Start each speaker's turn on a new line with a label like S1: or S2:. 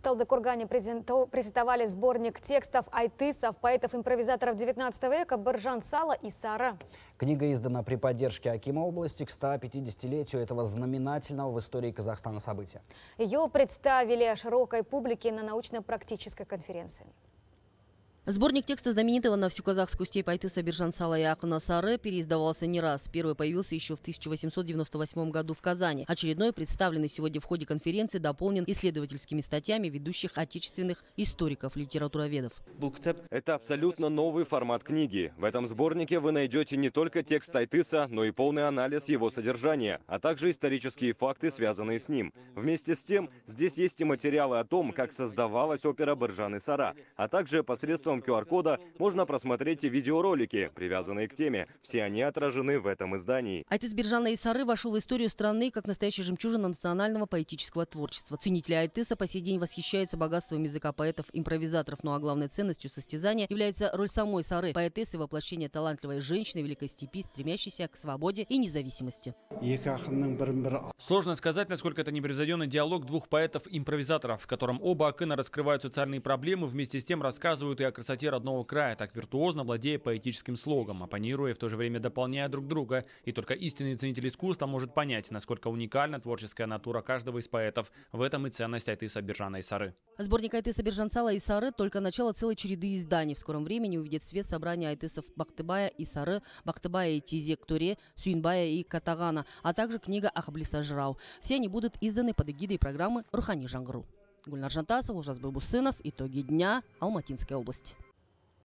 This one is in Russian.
S1: В Талдыкургане презентовали сборник текстов айтысов, поэтов-импровизаторов 19 века Баржан Сала и Сара.
S2: Книга издана при поддержке Акима области к 150-летию этого знаменательного в истории Казахстана события.
S1: Ее представили широкой публике на научно-практической конференции.
S3: Сборник текста знаменитого на всю казахскую степь Айтыса Биржансала и Акунасары переиздавался не раз. Первый появился еще в 1898 году в Казани. Очередной, представленный сегодня в ходе конференции, дополнен исследовательскими статьями ведущих отечественных историков, литературоведов.
S4: Это абсолютно новый формат книги. В этом сборнике вы найдете не только текст Айтыса, но и полный анализ его содержания, а также исторические факты, связанные с ним. Вместе с тем, здесь есть и материалы о том, как создавалась опера Биржаны Сара, а также посредством посредством QR-кода можно просмотреть и видеоролики, привязанные к теме. Все они отражены в этом издании.
S3: Айтес Биржана Исары вошел в историю страны как настоящая жемчужина национального поэтического творчества. Ценители Айтеса по сей день восхищаются богатством языка поэтов-импровизаторов. Ну а главной ценностью состязания является роль самой Сары, поэтессы воплощение талантливой женщины Великой Степи, стремящейся к свободе и независимости.
S5: Сложно сказать, насколько это непревзойденный диалог двух поэтов-импровизаторов, в котором оба Акына раскрывают социальные проблемы, вместе с тем рассказывают и о красоте родного края, так виртуозно владея поэтическим слогом, оппонируя и в то же время дополняя друг друга. И только истинный ценитель искусства может понять, насколько уникальна творческая натура каждого из поэтов. В этом и ценность Айтыса Биржана Сары.
S3: Сборник Айтыса Биржанцала Исары только начало целой череды изданий. В скором времени увидит свет собрание айтысов Бактыбая, Исары, Бахтыбая и Тизек Туре, Сюинбая и Катагана, а также книга Ахаблиса Жрау. Все они будут изданы под эгидой программы «Рухани Жангру». Гульнар Жантасов, Ужас Бабусынов. Итоги дня. Алматинская область.